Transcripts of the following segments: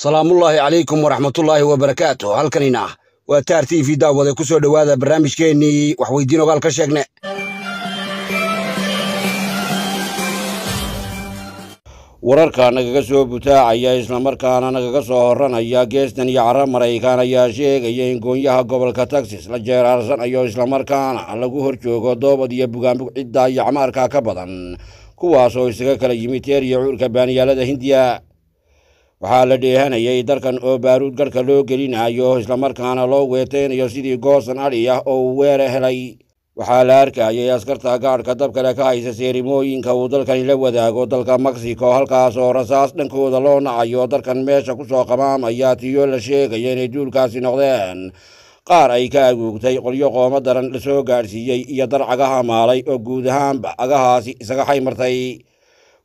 salaamullaahi calaykum waraxmatullaahi wabarakaatu halkanina waa taar t v daawade ku soo dhowaada barnaamijkeennii waxweydiin ogaal ka sheegne wararka nagaga soo butaacaya islamarkaana nagaga soo horranaya geestan iyo cara maraykan ayaa sheegaya in goonyaha gobolka taxas la jeeraarsanayo islamarkaana lagu horjoogo doobad iyo bugaanbug ciddaa iyo camaarka ka badan kuwaasoo isaga kala yimid teer iyo cuurka baaniyaalada hindiya waxaa la dheehanayay dalkan oo baaruud garhka loo gelinayo islamarkaana loo weeteynayo sidii goosan adhi ah oo uu weere helay waxaa la arkayay askarta gaadhka dabkale ka haysa seerimooyinka uu dalkani la wadaago dalka mexico halkaas oo rasaas dhankooda loo nacayo dalkan meesha ku soo qamaamaya tiyo la sheegaya inay duulkaasi noqdeen qaar ay ka aguugtay qolyo qoomo daran la soo gaadhsiiyey iyo dar cagaha maalay oo guud ahaanba cagahaasi isaga xaymartay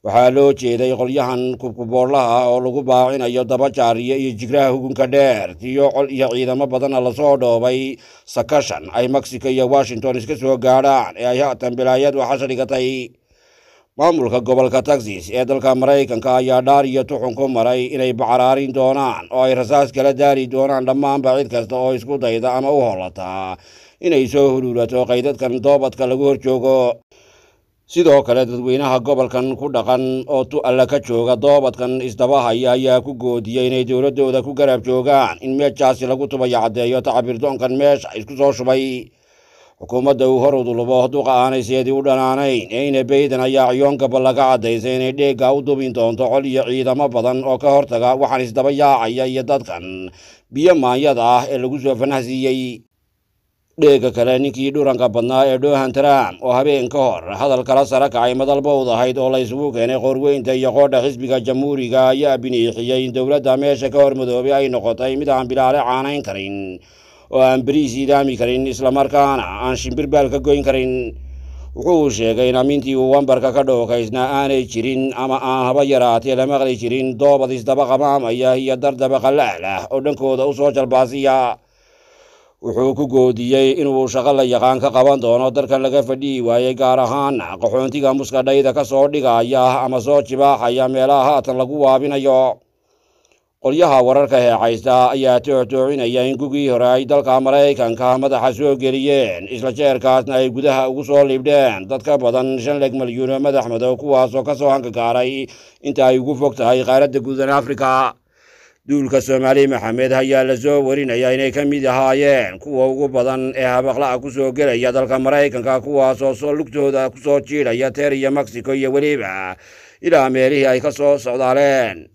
waxaa loo jeeday qolyahan kubkuboodhlaha oo lagu baacinayo daba dabajaariya iyo jigraha hugunka dheer iyo col iyo ciidamo badana lasoo dhoobay sakashan ay mexico iyo washington iska soo gaadhaan ee ay haatan bilaayadu xasha dhigatay maamulka gobolka texas ee dalka maraykanka ayaa dhaar iyo tuxun ku maray inay bacaraarin doonaan oo ay rasaas kala daari doonaan dhammaanba cid kasta oo isku dayda ama u hollataa inay soo huluulato qaydadkan doobadka lagu horjoogo sidoo kale dadweynaha gobolkan ku dhaqan oo tu alla ka jooga doobadkan isdabahaya ayaa ku goodiya inay dowladdooda ku garab joogaan in meejaasi lagu tubayo caddeeyo tacabirdoonkan meesha isku soo shubay xukuumadda uu hor udulubo duqa aanay seedii u dhanaanayn eyna bayden ayaa ciyoonkaba laga caddaysay inay dheegga u dubin doonto col iyo ciidamo badan oo ka hortaga waxaan isdaba yaacaya iyo dadkan biyo maanyad ah ee lagu soo fanahsiiyey dheega kale ninkii dhuranka badnaa ee doohan trump oo habeen ka hor hadal kala sara kacay madalbowd ahayd oo la isugu keenay qoorweynta iyo qoodha xisbiga jamhuuriga ayaa biniixiyey in dowladda meesha ka hormadoobay ay noqotay mid aan bilaale caanayn karin oo aan beriis idaami karin islamarkaana aan shimbirbaal ka goyn karin wuxuu uu sheegay in amintii uu wambarka ka dhookaysnaa aanay jirin ama aan haba yaraatee la maqli jirin doobad isdaba qamaamaya iyo dar dabaqalahlah oo dhankooda u soo jalbaasiya wuxuu ku goodiyey inuu shaqo la yaqaan ka qaban doono dalkan laga fadhihi waayey gaar ahaan qaxoontiga muskadhayda ka soo dhigaya ama soo jibaaxaya meelaha haatan lagu waabinayo qolyaha wararka heexaysta ayaa tooxtoocinaya in gugii hore ay dalka maraykanka madaxa soo geliyeen isla jeerkaasna ay gudaha ugu soo liibdheen dad ka badan shan leg malyuun madax madow kuwaasoo ka soo hanka gaaray inta ay ugu fog tahay qaaradda guudan afrika duulka soomaali maxamed ayaa la soo warinayaa inay ka mid ahaayeen kuwa ugu badan ee habaqla'a ku soo gelaya dalka maraykanka kuwaasoo lugtooda ku soo jiidhaya teer iyo mexico iyo weliba ilaa meelihii ay ka soo socdaaleen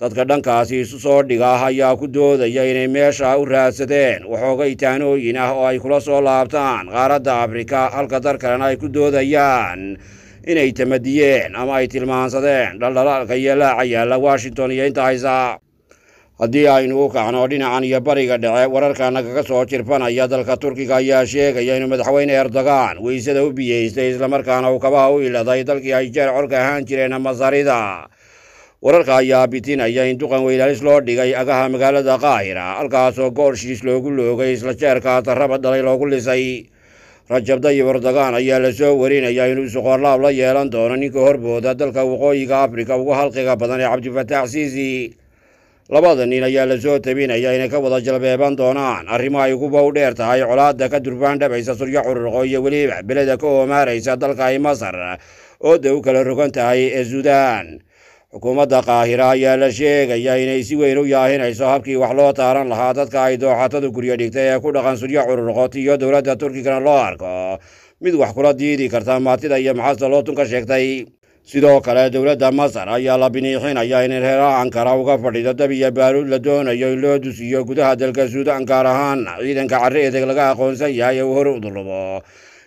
dadka dhankaasi isu soo dhiga ayaa ku doodaya inay meesha u raadsadeen waxoogay taanooyin ah oo ay kula soo laabtaan qaaradda afrika halka dar kalena ay ku doodayaan inay tamadiyeen ama ay tilmaansadeen dhaldhalaalka iyo laaca yaalla washington iyo inta haddii aynu u kacno dhinacan iyo bariga dhece wararkana kaga soo jirfanaya dalka turkiga ayaa sheegaya inuu madaxweyne erdogan weysada u biyeystay islamarkaana uu kabaha u iladay dalkii ay jeer corka ahaan jireen masarida wararka ayaa bitinaya in duqan weylaalis loo dhigay agaha magaalada kaahira halkaasoo goolshiis loogu loogay isla jeerkaas tarraba dhalay loogu lisay rajab dayib erdogan ayaa la soo warinaya inuu isuqoorlaab la yeelan doono ninka horbooda dalka waqooyiga afrika ugu halqiga badan ee cabdifatax siisi labada nin ayaa la soo tabinaya inay ka wada jalbeeban doonaan arrimo ay uguba u dheer tahay colaadda ka durbaan dhabaysa suryo cururqo iyo weliba beleda ka hoomaaraysa dalka ay masar oo de u kala rogan tahay ee suudaan xukuumadda kaahira ayaa la sheegaya inay si weyn u yaahinayso habkii wax loo taaran lahaa dadka ay dooxatadu guryo dhigtay ee ku dhaqan suryo cururqot iyo dowladda turkigana loo arko mid wax kula diidi karta maatida iyo maxasta loo tunka sheegtay sidoo kale dowladda masar ayaa la biniixinayaa in reer ankara uga fadhido dabiya baaruud la doonayo in loo dusiyo gudaha dalka suudaan gaar ahaan ciidanka carri edeg laga aqoonsan yahay ee uu hore u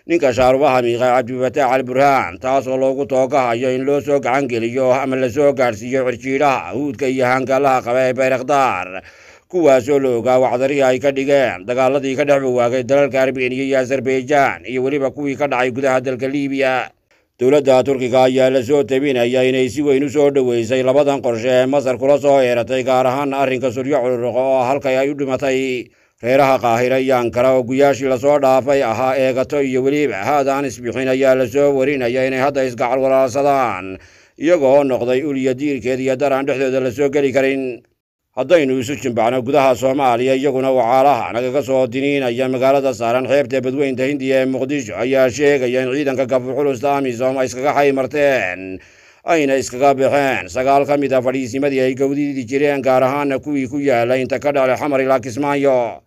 ninka shaarubaha miiqay cabdifataax alburhaan taasoo loogu toogahayo in loo soo gacan geliyo ama la soo gaadhsiiyo cirjiidhaha huudka iyo haangallaha qaba ee bayrakhdaar kuwaasoo la ogaa wacdarihii ay ka dhigeen dagaaladii ka dhex bawaagay dalalka arbeniya iyo azerbaijaan iyo weliba kuwii ka dhacay gudaha dalka liibiya dowladda turkiga ayaa lasoo tebinaya inay si weyn u soo dhoweysay labadan qorshe ee masar kula soo eeratay gaar ahaan arrinka suryo culurruqa oo halkay ay u dhimatay reeraha qaahira iyo ankara oo guyaashii lasoo dhaafay ahaa eegato iyo weliba ahaad aan isbixin ayaa lasoo warinaya inay hadda isgacal walaalsadaan iyagoo noqday uliya diirkeed iyo daraan dhexdooda lasoo geli karin haddaynu isu jimbacno gudaha soomaaliya iyaguna wacaalaha nagaga soo diniinaya magaalada saaran xeebta badweynta hindiya ee muqdisho ayaa sheegaya in ciidanka gafuxulusta amisom ay iskaga xaymarteen ayna iskaga baxeen sagaal ka mid a ah fadhiisimadii ay gawdidi jireen gaar ahaana kuwii ku yaalay inta ka dhale xamar ilaa kismaayo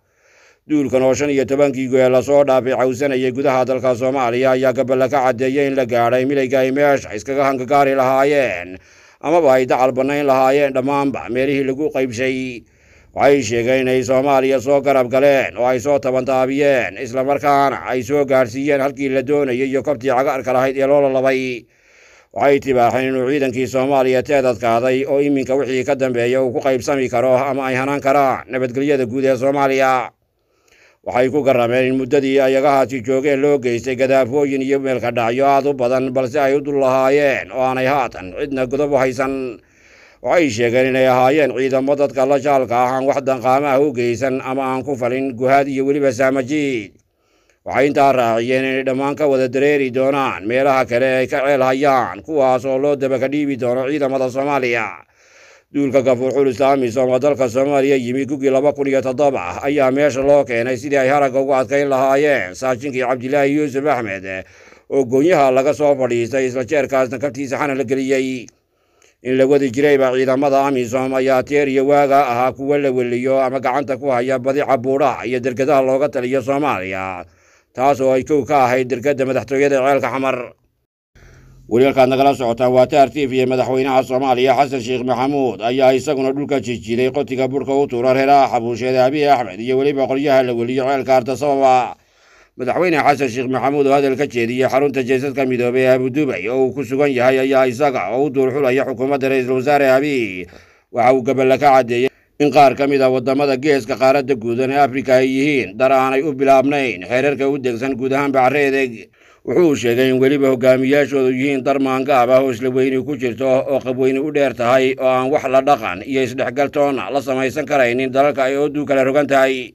duulkan oo shan iyo tobankii ee lasoo dhaafay cawsanayay gudaha dalka soomaaliya ayaa gaballa ka caddeeyay in la gaadhay milayga ay meesha iskaga hangagaari lahaayeen amaba ay dacal bannayn lahaayeen dhammaanba meelihii lagu qaybsay waxay sheegeen inay soomaaliya soo garab galeen oo ay soo tabantaabiyeen markaana ay soo gaadhsiiyeen halkii la doonayay iyo kobtii cagaarka lahayd ee loola labay waxay tibaaxeen inuu ciidankii soomaaliya teed adkaaday oo iminka wixii ka dambeeya uu ku qaybsami karo ama ay hanaan karaan nabadgelyada guud ee soomaaliya waxay ku garameen in muddadii ayagahaasi joogeen loo geystay gadaafooyin iyo meelka dhacyo aad u badan balse ay u dul lahaayeen oo aanay haatan cidna godob u haysan waxay sheegeen inay ahaayeen ciidamo dadka la jaalka ah aan wax danqaamaha u geysan ama aan ku falin guhaad iyo weliba saamajiid waxay intaa raaciyeen inay dhammaan ka wada dareeri doonaan meelaha kale ay ka ceel hayaan kuwaas oo loo dabakadhiibi doono ciidamada soomaaliya duulka gafuurxul islaamiis oo dalka soomaaliya yimi gugii laba kun iyo toddoba ah, ayaa meesha loo keenay sidii ay haragga ugu adkayn lahaayeen saajinkii cabdilaahi yuusuf axmed oo goonyaha laga soo fadhiistay isla jeerkaasna kabtiisa xana la geliyey in la wadi jirayba ciidamada amisom ayaa teer iyo waaga ahaa kuwa la weliyo ama gacanta ku haya badica buudhaha iyo dergadaha looga taliyo soomaaliya taas oo ay kow ka ahayd dergadda madaxtooyada ceelka xamar waryeelkaad nagala socotaa waa t taartiif iyo madaxweynaha soomaaliya xasan sheekh maxamuud ayaa isaguna dhulka jijiiday qotiga burka u tuura reeraha xabuusheeda abiy axmed iyo weliba qolyaha la weliyo ceelka arda sababa madaxweyne xasan sheekh maxamuud oo hadal ka jeediyey xarunta jeesadka midoobey ee abudubay oo uu ku sugan yahay ayaa isaga oo u xulaya xukuumadda ra-iisul wasaare abiy waxa uu gaballa ka caddeeyay in qaar ka mid a ah waddamada geeska qaaradda guudan ee afrika ay yihiin dar aanay u bilaabnayn xeerarka u degsan guud ahaan bacreedeg wuxuu sheegay in weliba hogaamiyaashoodu yihiin dar maangaab ah oo islaweyni ku jirto oo qabweyni u dheer tahay oo aan wax la dhaqan iyo isdhexgal toona la samaysan karaynin dalalka ay oduu kala rogan tahay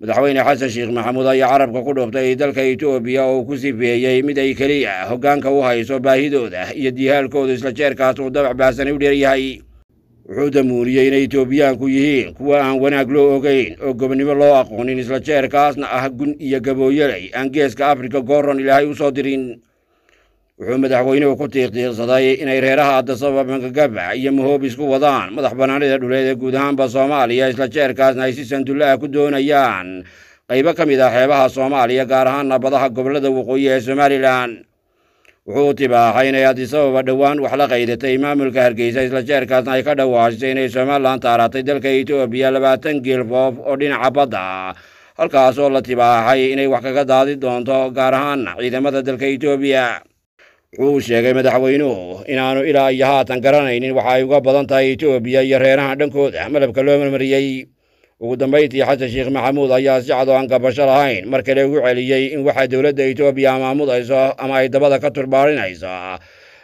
madaxweyne xasan sheekh maxamuud ayaa carabka ku dhuftay dalka etoobiya oo ku sifeeyey mid ay keliya hoggaanka u hayso baahidooda iyo diihaalkooda isla jeerkaas uu dabac baahsani u dheeryahay wuxuu damuuniyey inay itoobiyaanku yihiin kuwa aan wanaag loo ogeyn oo gobonnimo loo aqoonin isla jeerkaasna ah gun iyo gabooyelay aan geeska afrika gooron ilaahay u soo dirin wuxuu madaxweynuhu ku tiiqtiiqsaday inay reeraha addasaba mangagaba iyo mahoob isku wadaan madax bannaanida dhuleed ee guud ahaanba soomaaliya isla jeerkaasna ay si sandulla ah ku doonayaan qaybo ka mid ah xeebaha soomaaliya gaar ahaanna badaha gobollada waqooyi ee somalilan wuxuu tibaaxay inay addis ababa dhowaan wax la qaydatay maamulka hargeysa isla jeerkaasna ay ka dhawaashisay inay somalilan taaratay dalka etoobiya labaatan geelfoof oo dhinaca badda halkaasoo la tibaaxay inay wax kaga daadi doonto gaar ahaan ciidamada dalka etoobiya wuxuu sheegay madaxweynuhu inaanu ilaa iyo haatan garanaynin waxa ay uga badan tahay etoobiya iyo reeraha dhankooda malabka loo marmariyey ugu dambayntii xasan sheekh maxamuud ayaa si cad oo aan gabasho lahayn mar kale ugu celiyey in waxa dowladda etoobiya amaamudayso ama ay dabada ka turbaarinayso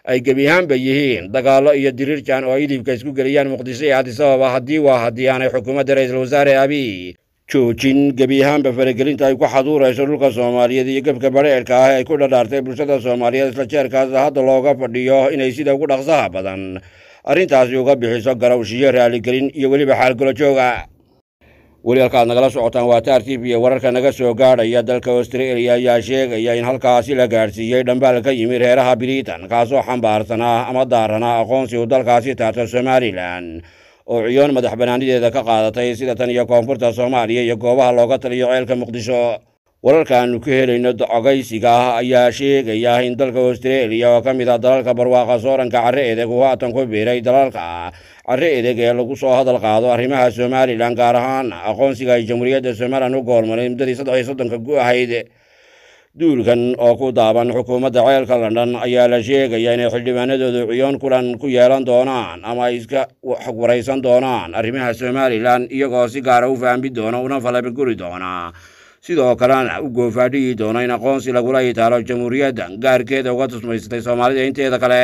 ay gebi yihiin dagaallo iyo diriirjan oo idibka isku geliyaan muqdisho iyo cadisababa haddii waa haddii aanay xukuumadda ra-iisul wasaare abiy joojin gebi ahaanba faragelinta ay ku xaduurayso dhulka soomaaliyeed iyo gebka bareerka ah ay ku dhadhaartay bulshada soomaaliyeed isla jeerkaas hadda looga fadhiyo inay sida ugu dhaqsaha badan arrintaasi uga bixiso garowshiyo raaligelin iyo weliba xaalgolo jooga weli halka aad nagala socotaan waa t taartiib ee wararka naga soo gaadhaya dalka austraeliya ayaa sheegaya in halkaasi la gaadhsiiyey dhambaal ka yimid reeraha britain kaasoo xambaarsanaa ama daaranaa aqoonsi uu dalkaasi taarto somalilan oo ciyoon madax banaanideeda ka qaadatay sida tan iyo koonfurta soomaaliya iyo goobaha looga taliyo ceelka muqdisho aanu ka helayno cogaysiga ah ayaa sheegaya in dalka austreeliya oo ka mid ah dalalka barwaaqa sooranka care edeg uu haatan ku biiray dalalka care edeg ee lagu soo hadal qaado arrimaha somalilan gaar ahaan aqoonsiga ay jamhuuriyadda somalilan u goormaneed muddadii saddex iyo soddonka gu ahayd duulkan oo ku daaban xukuumadda ceelka london ayaa la sheegaya inay xildhibaanadoodu ciyoon kulan ku yeelan doonaan ama ay iska xogwaraysan doonaan arrimaha somalilan iyagoo si gaara ah u fahmi doona una guri doona sidoo kalena u ugoofadhiyi doono in aqoonsi lagula itaalo jamhuuriyadda gaarkeeda uga tusmaysatay soomaalida inteeda kale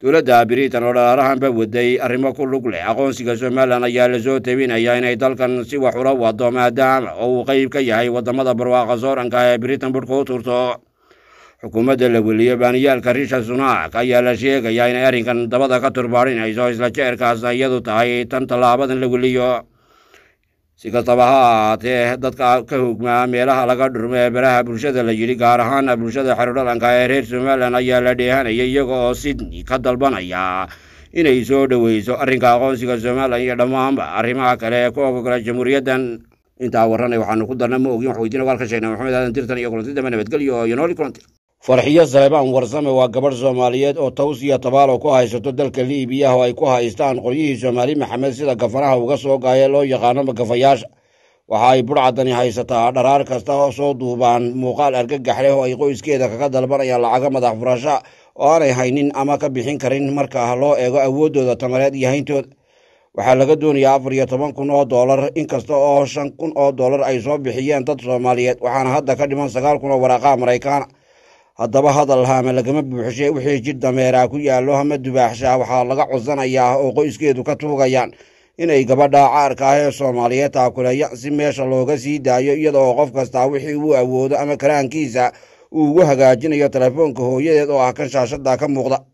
dowladda biritan oo dhalaalahanba waday arrimo ku lug leh aqoonsiga somalilan ayaa lasoo tebinaya inay dalkan si wax ula wado maadaama oo uu qeyb ka yahay waddamada barwaaqa sooranka ee biritan budhka u tuurto xukuumadda la weliyo baaniyaalka risha sunaak ayaa la sheegayaa inay arrinkan dabada ka turbaarinayso isla jeerkaasna iyadu tahay tan tallaabadan la weliyo si kastaba ha ahaatee dadka ka hugmaa meelaha laga dhurmo ee baraha bulshada la yidhi gaar ahaan bulshada xerodhalanka ee reer somalilan ayaa la dheehanaya iyaga oo sydney ka dalbanaya inay soo dhoweyso arrinka aqoonsiga somalilan iyo dhammaanba arrimaha kale ee ku ogogla jamhuuriyaddan intaa warranay waxaanu ku darna ma ogin wax weydiin ogaal ka sheegnay maxamed aadan tirtan iyo kulanti dambe nabadgelyo iyo nooli kulanti farxiyo saleebaan warsame waa gabadh soomaaliyeed oo taws iyo tabaalo ku haysato dalka liibiya oo ay ku haystaan qoryihii soomaali maxamed sida gafanaha uga soo gaaya loo yaqaano magafayaasha waxa ay burcadani haysataa dharaar kasta oo soo duubaan muuqaal argagax leh oo ay qoyskeeda kaga dalbanaya lacago madax furasha oo aanay haynin ama ka bixin karin marka loo eego awooddooda tamareed iyo hayntooda waxaa laga doonayaa afar iyo toban kun oo doolar inkasta oo shan kun oo doolar ay soo bixiyeen dad soomaaliyeed waxaana hadda ka dhiman sagaal kun oo waraaqaha maraykaana haddaba hadal ama lagama buuxshe wixii jir dameeraa ku yaallo hama dubaaxshaa waxaa laga codsanayaa oo qoyskeedu ka tuugayaan inay gabadha caarka ah ee soomaaliyeed taakuleeya si meesha looga sii daayo iyadaoo qof kastaa wixii uu awoodo ama karaankiisa uu ugu hagaajinayo telefoonka hooyadeed oo ah kan shaashadda ka muuqda